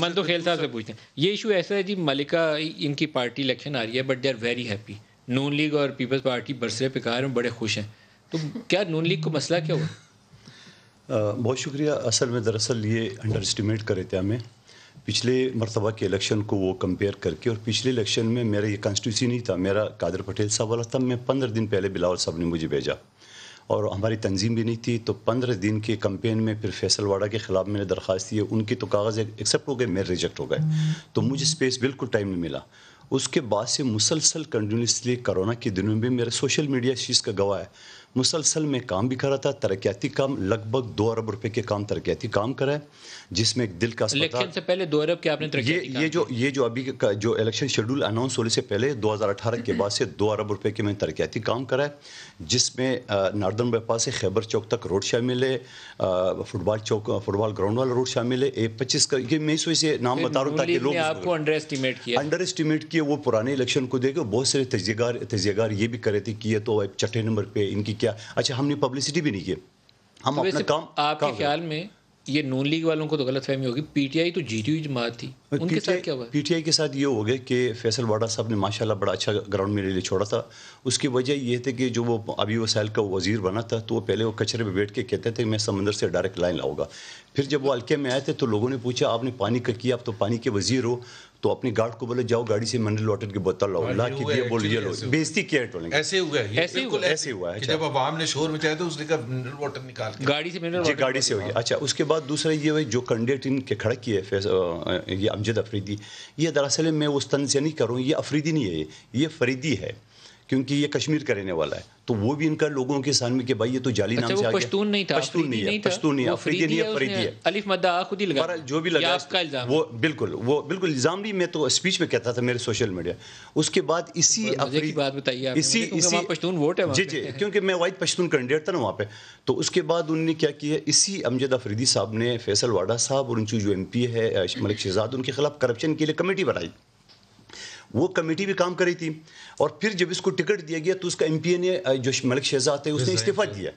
मन तो खेल साहब से पूछते हैं ये इशू ऐसा है जी मलिका इनकी पार्टी इलेक्शन आ रही है but they are very happy Noon League और पीपल्स पार्टी बरसरे पिकार में बड़े खुश हैं तो क्या नून लीग को मसला क्या हुआ बहुत शुक्रिया असल में दरअसल ये अंडर एस्टिमेट करे थे हमें पिछले मरतबा के इलेक्शन को वो कंपेयर करके और पिछले इलेक्शन में मेरा ये कॉन्स्टिट्यूसी नहीं था मेरा कादर पटेल साहब वाला था मैं पंद्रह दिन पहले बिलावल साहब ने मुझे भेजा और हमारी तंजीम भी नहीं थी तो पंद्रह दिन के कंपेन में फिर फैसल वाड़ा के ख़िलाफ़ मैंने दरख्वास्त दी उनके तो कागज़ एक्सेप्ट हो गए मेरे रिजेक्ट हो गए तो मुझे स्पेस बिल्कुल टाइम नहीं मिला उसके बाद से मुसलसल कंटिन्यूसली करोना के दिनों में मेरा सोशल मीडिया इस चीज़ का गवाह है मुसलसल में काम भी कर रहा था तरक्याती काम लगभग दो अरब रुपए के काम तरक्याती काम करा है जिसमें एक दिल का इलेक्शन से पहले दो अरब के आपने ये ये जो ये जो अभी का जो इलेक्शन शेड्यूल अनाउंस होने से पहले 2018 के बाद से दो अरब रुपए के मैंने तरक्याती काम करा है जिसमें नार्दर्न बाईपास से खैबर चौक तक रोड शामिल है फुटबॉल चौक फुटबॉल ग्राउंड वाला रोड शामिल है ए पच्चीस का ये मैं इस नाम बता रहा हूँ ताकि लोग आपको अंडर एस्टिमेट किया अंडर एस्टिमेट किए वो पुराने इलेक्शन को देखे बहुत सारे तजिएगार तजिएगार ये भी करे थे कि ये तो चटे नंबर पर इनकी किया अच्छा हमने पब्लिसिटी भी नहीं की हम तो अपना काम आपके ख्याल में ये नून लीग वालों को तो गलत फहमी होगी पीटीआई तो जीती हुई जमात थी उनके साथ क्या हुआ पीटीआई के साथ ये हो गया कि फैसल वाडा साहब ने माशाल्लाह बड़ा अच्छा ग्राउंड मेरे लिए छोड़ा था उसकी वजह यह थी कि जो वो अभी वो सैल का वजीर बना था तो वो पहले वो कचरे में बैठ के कहते थे मैं समंदर से डायरेक्ट लाइन लाऊंगा फिर जब वो हल्के में आए थे तो लोगों ने पूछा आपने पानी का किया आप तो पानी के वजीर हो तो अपने गार्ड को बोले जाओ गाड़ी से मिनरल वाटर की बोतल लाओ हाँ, ला के दिए बोल ये लो बेइज्जती किया टोलने ऐसे हुआ है ऐसे हुआ ऐसे हुआ है अच्छा। जब عوام ने शोर मचाया तो उसने कहा मिनरल वाटर निकाल के गाड़ी से मिनरल वाटर गाड़ी से हो गया अच्छा उसके बाद दूसरा ये हुआ जो कैंडिडेट इनके खड़ा किए ये अमजद अफरीदी ये दरअसल मैं उस तन से नहीं कर ये अफरीदी नहीं है ये फरीदी है क्योंकि ये कश्मीर का रहने वाला है तो वो भी इनका लोगों के सामने के भाई ये तो जाली अच्छा, नाम से पश्तून नहीं था पश्तून नहीं है पश्तून नहीं अफरीदी नहीं अफरीदी है अलिफ मद्दा खुद ही लगा जो भी लगा आपका इल्जाम वो बिल्कुल वो बिल्कुल इल्जाम भी मैं तो स्पीच में कहता था मेरे सोशल मीडिया उसके बाद इसी की बात बताइए इसी इसी पश्तून वोट है जी जी क्योंकि मैं वाइट पश्तून कैंडिडेट था ना वहाँ पे तो उसके बाद उन्होंने क्या किया इसी अमजद अफरीदी साहब ने फैसल वाडा साहब और उनकी जो एम है मलिक शहजाद उनके खिलाफ करप्शन के लिए कमेटी बनाई वो कमेटी भी काम कर रही थी और फिर जब इसको टिकट दिया गया तो उसका एम ने जो मलिक शहजाद थे उसने इस्तीफा दिया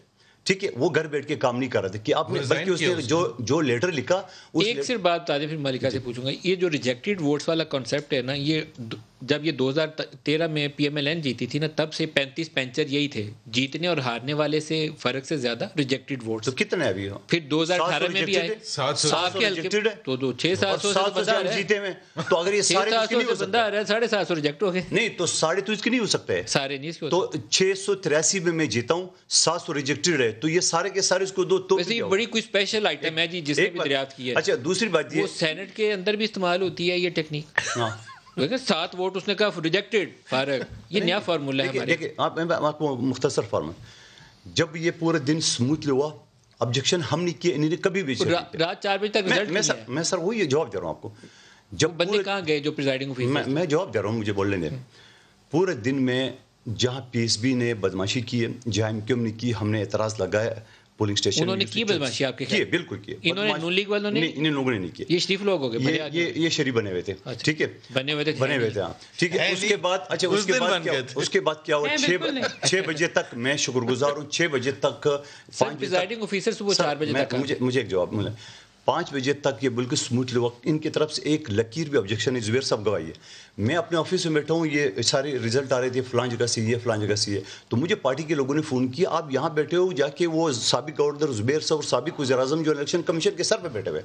ठीक है वो घर बैठ के काम नहीं कर रहा था कि आपने बल्कि उसने, उसने जो जो लेटर लिखा उस एक लेटर... सिर्फ बात दें फिर मलिका से पूछूंगा ये जो रिजेक्टेड वोट्स वाला कॉन्सेप्ट है ना ये जब ये 2013 में पीएमएलएन जीती थी ना तब से 35 पेंचर यही थे जीतने और हारने वाले से फर्क से ज्यादा रिजेक्टेड वोट तो कितने अभी हो? फिर 2018 में भी आए सात के तो दो तो छह सात सौ जीते में तो अगर ये सारे बंदा आ रहा है साढ़े सात सौ रिजेक्ट हो गए नहीं तो साढ़े तो इसके नहीं हो सकते सारे नहीं तो छह सौ तिरासी में मैं जीता हूँ सात सौ रिजेक्टेड है तो ये सारे के सारे इसको दो तो बड़ी कोई स्पेशल आइटम है जी जिसने दरियाफ्त की है अच्छा दूसरी बात ये सेनेट के अंदर भी इस्तेमाल होती है ये टेक्निक सात वोट उसने कहा रिजेक्टेड फारग ये नया फार्मूला है देखिए आप मैं आपको मुख्तर फार्म जब ये पूरे दिन स्मूथली हुआ ऑब्जेक्शन हम नहीं किए इन्होंने कभी भी रात चार बजे तक मैं, मैं सर मैं सर वही जवाब दे रहा हूँ आपको जब तो बंदे कहाँ गए जो प्रिजाइडिंग ऑफिसर मैं, मैं जवाब दे रहा हूँ मुझे बोल लेने पूरे दिन में जहाँ बी ने बदमाशी की है जहाँ एम ने की हमने एतराज़ लगाया पोलिंग स्टेशन उन्होंने की बदमाशी आपके किए बिल्कुल किए इन्होंने नून लीग वालों ने इन लोगों ने नहीं किया ये शरीफ लोग हो गए ये ये, ये शरीफ बने हुए थे अच्छा। ठीक है बने हुए थे बने हुए थे हाँ। ठीक है उसके बाद अच्छा उसके बाद क्या उसके बाद क्या हुआ छः छः बजे तक मैं शुक्रगुजार हूँ छः बजे तक ऑफिसर सुबह चार बजे तक मुझे मुझे एक जवाब मिला पाँच बजे तक ये बिल्कुल स्मूथली वक्त इनकी तरफ से एक लकीर भी ऑब्जेक्शन है ज़ुबेर साहब गवाई है मैं अपने ऑफिस में बैठा हूँ ये सारे रिजल्ट आ रहे थे फलां जगह सी ये फलां जगह सी है तो मुझे पार्टी के लोगों ने फ़ोन किया आप यहाँ बैठे हो जाके वो सबक गवर्नर जुबेर साहब और सबक वजर अजम जो इलेक्शन कमीशन के सर पर बैठे हुए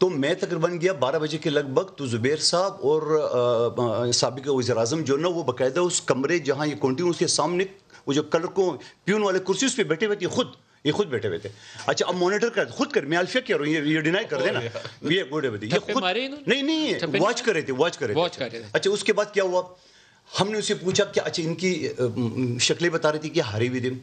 तो मैं तकरीबन गया बारह बजे के लगभग तो जुबेर साहब और सबक वजर अजम जो ना वो बाकायदा उस कमरे जहाँ ये कॉन्टिन्यू उसके सामने वो जो कलर को प्यून वाले कुर्सी उस पर बैठे हुए थे खुद ये खुद बैठे हुए थे अच्छा अब मॉनिटर कर खुद कर मैं अल्फिया क्या ये ये डिनाई कर देना ये गुड ये खुद नहीं नहीं वॉच कर रहे थे वॉच कर रहे थे अच्छा उसके बाद क्या हुआ हमने उसे पूछा कि अच्छा इनकी शक्लें बता रही थी कि हारी विदिम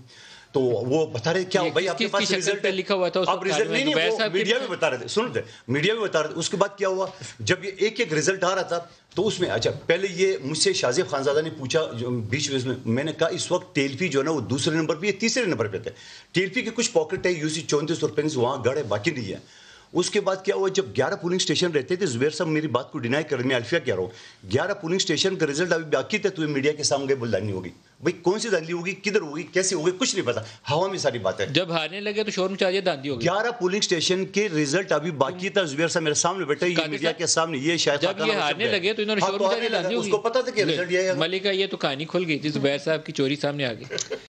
तो वो बता रहे क्या भाई आपके पास रिजल्ट लिखा हुआ था आप रिजल्ट नहीं, मीडिया तो भी बता रहे थे सुन रहे मीडिया भी बता रहे थे उसके बाद क्या हुआ जब ये एक एक रिजल्ट आ रहा था तो उसमें अच्छा पहले ये मुझसे शाजिब खानजादा ने पूछा बीच बीच में मैंने कहा इस वक्त टेलफी जो है ना वो दूसरे नंबर पर तीसरे नंबर पर थे टेलफी के कुछ पॉकेट है यूसी चौंतीस और पेंस वहाँ गढ़ है बाकी नहीं है उसके बाद क्या हुआ जब 11 पोलिंग स्टेशन रहते थे जुबेर साहब मेरी बात को डिनाई कर मैं अल्फिया कह रहा हूँ ग्यारह पोलिंग स्टेशन का रिजल्ट अभी बाकी था तुम्हें मीडिया के सामने बोल बुलदानी होगी भाई कौन सी दांधी होगी किधर होगी कैसे होगी कुछ नहीं पता हवा में सारी बात है जब हारने लगे तो शोर में चाहिए धांधी होगी ग्यारह पोलिंग स्टेशन के रिजल्ट अभी बाकी था जुबेर साहब मेरे सामने बैठे ये मीडिया के सामने ये शायद जब ये हारने लगे तो इन्होंने हाँ, शोर तो मचा उसको पता था कि रिजल्ट ये मलिका ये तो कहानी खुल गई थी जुबैर साहब की चोरी सामने आ गई